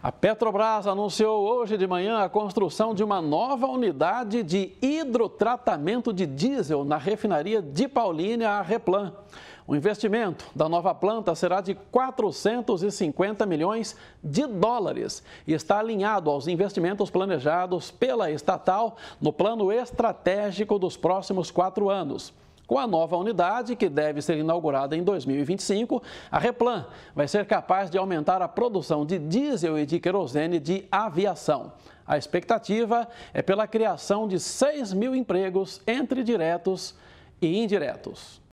A Petrobras anunciou hoje de manhã a construção de uma nova unidade de hidrotratamento de diesel na refinaria de Paulínia, a Replan. O investimento da nova planta será de 450 milhões de dólares e está alinhado aos investimentos planejados pela estatal no plano estratégico dos próximos quatro anos. Com a nova unidade, que deve ser inaugurada em 2025, a Replan vai ser capaz de aumentar a produção de diesel e de querosene de aviação. A expectativa é pela criação de 6 mil empregos entre diretos e indiretos.